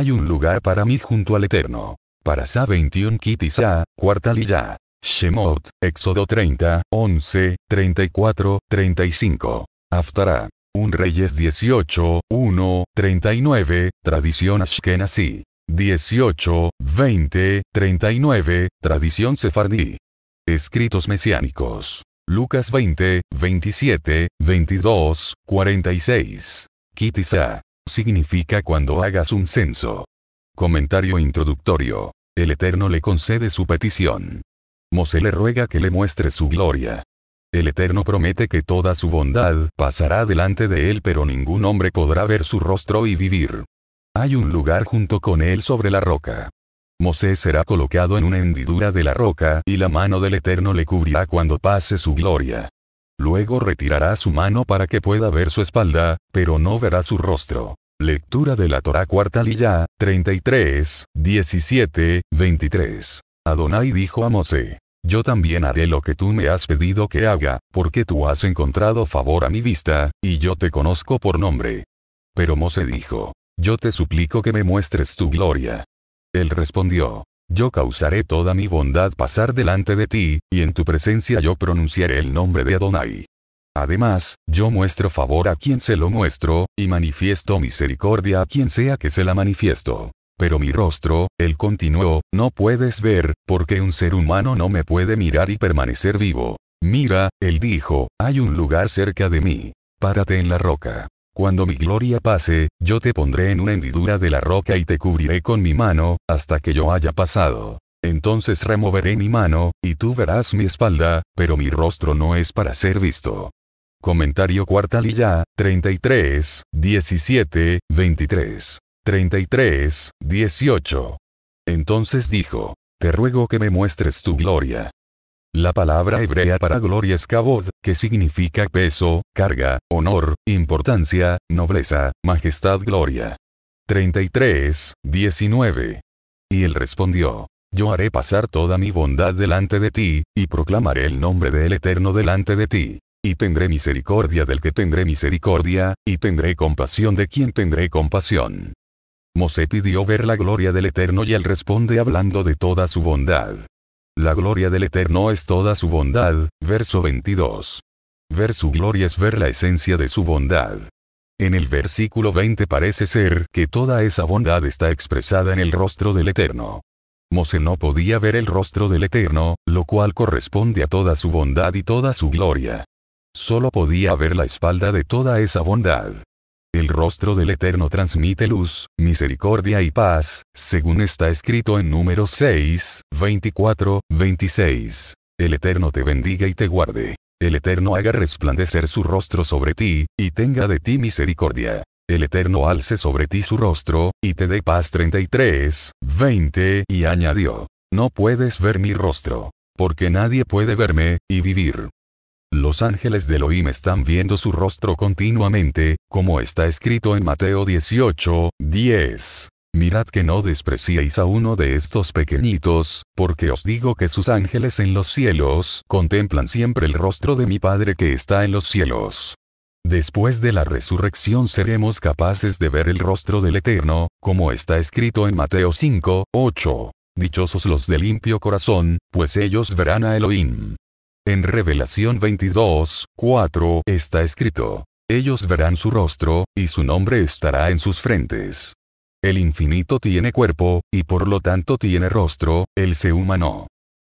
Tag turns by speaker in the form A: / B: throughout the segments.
A: hay un lugar para mí junto al Eterno. Para Sa 21 Kitizá, Cuartalilla. Shemot, Éxodo 30, 11, 34, 35. Aftará. Un Reyes 18, 1, 39, tradición Ashkenazi. 18, 20, 39, tradición sefardí. Escritos mesiánicos. Lucas 20, 27, 22, 46. Kitizá significa cuando hagas un censo. Comentario introductorio. El Eterno le concede su petición. Mosé le ruega que le muestre su gloria. El Eterno promete que toda su bondad pasará delante de él pero ningún hombre podrá ver su rostro y vivir. Hay un lugar junto con él sobre la roca. Mosé será colocado en una hendidura de la roca y la mano del Eterno le cubrirá cuando pase su gloria. Luego retirará su mano para que pueda ver su espalda, pero no verá su rostro. Lectura de la Torá cuarta Lilla, 33, 17, 23. Adonai dijo a Mose. Yo también haré lo que tú me has pedido que haga, porque tú has encontrado favor a mi vista, y yo te conozco por nombre. Pero Mose dijo, Yo te suplico que me muestres tu gloria. Él respondió, Yo causaré toda mi bondad pasar delante de ti, y en tu presencia yo pronunciaré el nombre de Adonai. Además, yo muestro favor a quien se lo muestro, y manifiesto misericordia a quien sea que se la manifiesto. Pero mi rostro, él continuó, no puedes ver, porque un ser humano no me puede mirar y permanecer vivo. Mira, él dijo, hay un lugar cerca de mí. Párate en la roca. Cuando mi gloria pase, yo te pondré en una hendidura de la roca y te cubriré con mi mano, hasta que yo haya pasado. Entonces removeré mi mano, y tú verás mi espalda, pero mi rostro no es para ser visto. Comentario Cuartalilla, 33, 17, 23, 33, 18. Entonces dijo, te ruego que me muestres tu gloria. La palabra hebrea para gloria es kabod, que significa peso, carga, honor, importancia, nobleza, majestad, gloria. 33, 19. Y él respondió, yo haré pasar toda mi bondad delante de ti, y proclamaré el nombre del Eterno delante de ti y tendré misericordia del que tendré misericordia, y tendré compasión de quien tendré compasión. Mosé pidió ver la gloria del Eterno y él responde hablando de toda su bondad. La gloria del Eterno es toda su bondad, verso 22. Ver su gloria es ver la esencia de su bondad. En el versículo 20 parece ser que toda esa bondad está expresada en el rostro del Eterno. Mosé no podía ver el rostro del Eterno, lo cual corresponde a toda su bondad y toda su gloria. Solo podía ver la espalda de toda esa bondad. El rostro del Eterno transmite luz, misericordia y paz, según está escrito en números 6, 24, 26. El Eterno te bendiga y te guarde. El Eterno haga resplandecer su rostro sobre ti, y tenga de ti misericordia. El Eterno alce sobre ti su rostro, y te dé paz 33, 20, y añadió. No puedes ver mi rostro. Porque nadie puede verme, y vivir. Los ángeles de Elohim están viendo su rostro continuamente, como está escrito en Mateo 18, 10. Mirad que no despreciéis a uno de estos pequeñitos, porque os digo que sus ángeles en los cielos contemplan siempre el rostro de mi Padre que está en los cielos. Después de la resurrección seremos capaces de ver el rostro del Eterno, como está escrito en Mateo 5, 8. Dichosos los de limpio corazón, pues ellos verán a Elohim. En Revelación 22, 4 está escrito, ellos verán su rostro, y su nombre estará en sus frentes. El infinito tiene cuerpo, y por lo tanto tiene rostro, el se humano.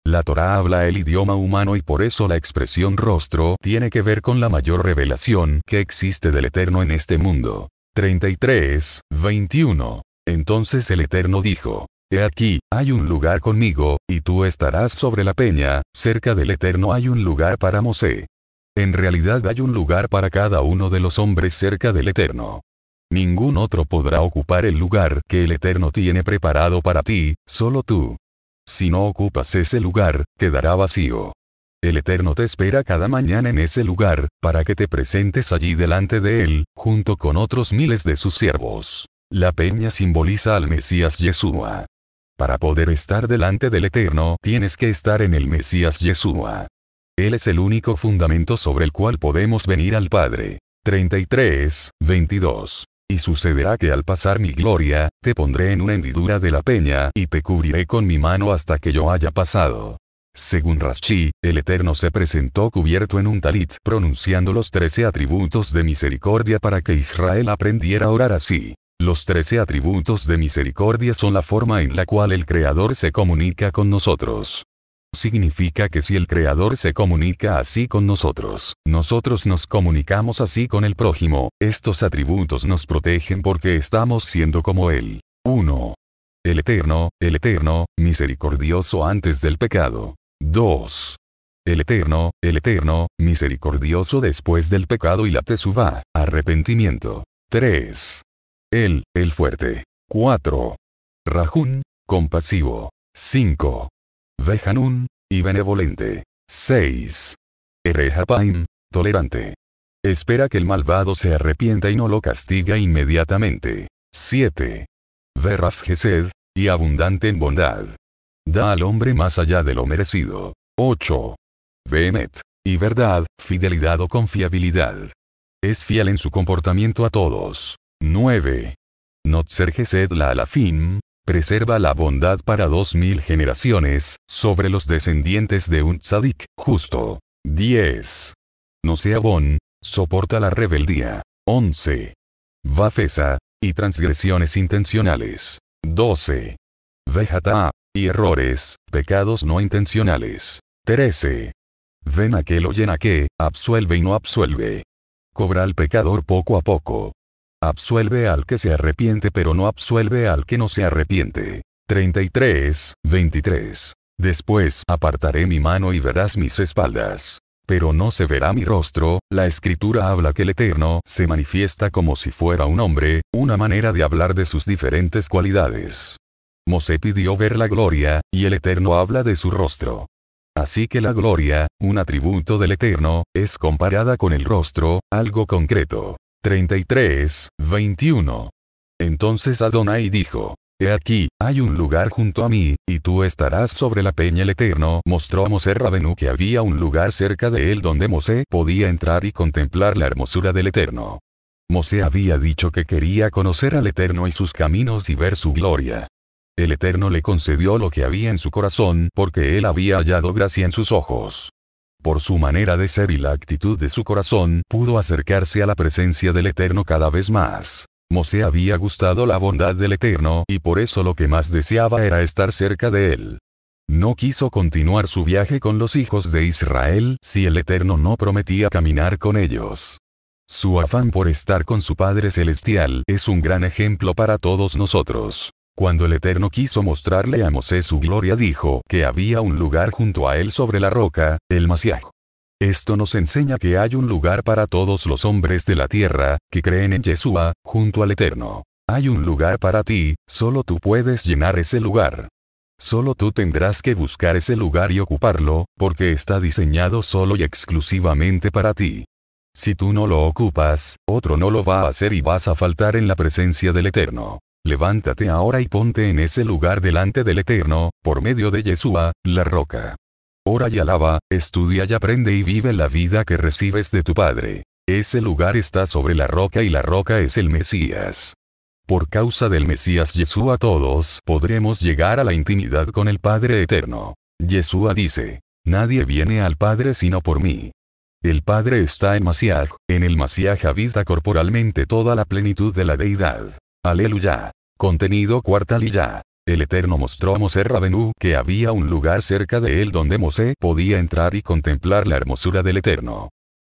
A: La Torá habla el idioma humano y por eso la expresión rostro tiene que ver con la mayor revelación que existe del Eterno en este mundo. 33, 21. Entonces el Eterno dijo, He aquí, hay un lugar conmigo, y tú estarás sobre la peña, cerca del Eterno hay un lugar para Mosé. En realidad hay un lugar para cada uno de los hombres cerca del Eterno. Ningún otro podrá ocupar el lugar que el Eterno tiene preparado para ti, solo tú. Si no ocupas ese lugar, quedará vacío. El Eterno te espera cada mañana en ese lugar, para que te presentes allí delante de Él, junto con otros miles de sus siervos. La peña simboliza al Mesías Yeshua. Para poder estar delante del Eterno tienes que estar en el Mesías Yeshua. Él es el único fundamento sobre el cual podemos venir al Padre. 33, 22. Y sucederá que al pasar mi gloria, te pondré en una hendidura de la peña y te cubriré con mi mano hasta que yo haya pasado. Según Rashi, el Eterno se presentó cubierto en un talit, pronunciando los trece atributos de misericordia para que Israel aprendiera a orar así. Los trece atributos de misericordia son la forma en la cual el Creador se comunica con nosotros. Significa que si el Creador se comunica así con nosotros, nosotros nos comunicamos así con el prójimo, estos atributos nos protegen porque estamos siendo como Él. 1. El Eterno, el Eterno, misericordioso antes del pecado. 2 el Eterno, el Eterno, misericordioso después del pecado y la Tesubá, arrepentimiento. 3. El, el fuerte. 4. Rajun, compasivo. 5. Vehanun y benevolente. 6. Erejapain, tolerante. Espera que el malvado se arrepienta y no lo castiga inmediatamente. 7. Verraf y abundante en bondad. Da al hombre más allá de lo merecido. 8. Vehemet, y verdad, fidelidad o confiabilidad. Es fiel en su comportamiento a todos. 9. Notzergesed la Alafim, preserva la bondad para dos mil generaciones, sobre los descendientes de un tzadik, justo. 10. No bon, soporta la rebeldía. 11. Vafesa, y transgresiones intencionales. 12. Vejata, y errores, pecados no intencionales. 13. Ven aquel lo llena que, absuelve y no absuelve. Cobra al pecador poco a poco. Absuelve al que se arrepiente pero no absuelve al que no se arrepiente. 33, 23. Después apartaré mi mano y verás mis espaldas. Pero no se verá mi rostro, la escritura habla que el Eterno se manifiesta como si fuera un hombre, una manera de hablar de sus diferentes cualidades. Mosé pidió ver la gloria, y el Eterno habla de su rostro. Así que la gloria, un atributo del Eterno, es comparada con el rostro, algo concreto. 33, 21. Entonces Adonai dijo, He aquí, hay un lugar junto a mí, y tú estarás sobre la peña el Eterno. Mostró a Moser Rabenú que había un lugar cerca de él donde Mosé podía entrar y contemplar la hermosura del Eterno. Mosé había dicho que quería conocer al Eterno y sus caminos y ver su gloria. El Eterno le concedió lo que había en su corazón porque él había hallado gracia en sus ojos por su manera de ser y la actitud de su corazón, pudo acercarse a la presencia del Eterno cada vez más. Mosé había gustado la bondad del Eterno y por eso lo que más deseaba era estar cerca de él. No quiso continuar su viaje con los hijos de Israel si el Eterno no prometía caminar con ellos. Su afán por estar con su Padre Celestial es un gran ejemplo para todos nosotros. Cuando el Eterno quiso mostrarle a Moisés su gloria dijo que había un lugar junto a él sobre la roca, el Masiaj. Esto nos enseña que hay un lugar para todos los hombres de la tierra, que creen en Yeshua, junto al Eterno. Hay un lugar para ti, solo tú puedes llenar ese lugar. Solo tú tendrás que buscar ese lugar y ocuparlo, porque está diseñado solo y exclusivamente para ti. Si tú no lo ocupas, otro no lo va a hacer y vas a faltar en la presencia del Eterno levántate ahora y ponte en ese lugar delante del Eterno, por medio de Yeshua, la roca. Ora y alaba, estudia y aprende y vive la vida que recibes de tu Padre. Ese lugar está sobre la roca y la roca es el Mesías. Por causa del Mesías Yeshua todos podremos llegar a la intimidad con el Padre Eterno. Yeshua dice, nadie viene al Padre sino por mí. El Padre está en Masiah, en el Masiaj habita corporalmente toda la plenitud de la deidad. Aleluya. Contenido cuarta ya. El Eterno mostró a Mosé Ravenú que había un lugar cerca de él donde Mosé podía entrar y contemplar la hermosura del Eterno.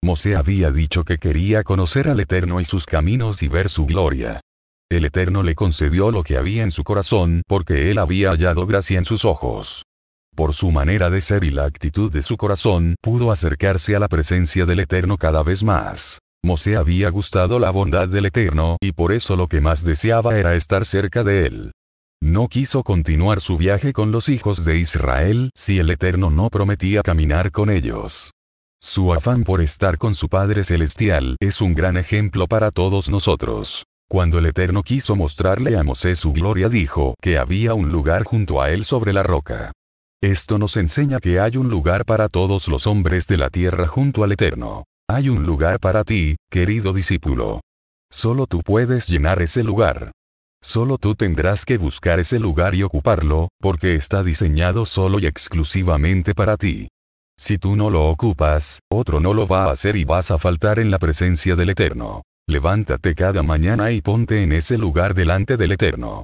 A: Mosé había dicho que quería conocer al Eterno y sus caminos y ver su gloria. El Eterno le concedió lo que había en su corazón porque él había hallado gracia en sus ojos. Por su manera de ser y la actitud de su corazón pudo acercarse a la presencia del Eterno cada vez más. Mosé había gustado la bondad del Eterno y por eso lo que más deseaba era estar cerca de él. No quiso continuar su viaje con los hijos de Israel si el Eterno no prometía caminar con ellos. Su afán por estar con su Padre Celestial es un gran ejemplo para todos nosotros. Cuando el Eterno quiso mostrarle a Mosé su gloria dijo que había un lugar junto a él sobre la roca. Esto nos enseña que hay un lugar para todos los hombres de la tierra junto al Eterno. Hay un lugar para ti, querido discípulo. Solo tú puedes llenar ese lugar. Solo tú tendrás que buscar ese lugar y ocuparlo, porque está diseñado solo y exclusivamente para ti. Si tú no lo ocupas, otro no lo va a hacer y vas a faltar en la presencia del Eterno. Levántate cada mañana y ponte en ese lugar delante del Eterno.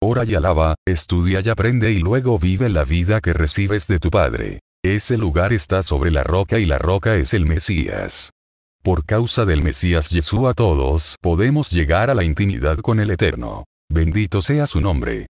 A: Ora y alaba, estudia y aprende y luego vive la vida que recibes de tu Padre. Ese lugar está sobre la roca y la roca es el Mesías. Por causa del Mesías a todos podemos llegar a la intimidad con el Eterno. Bendito sea su nombre.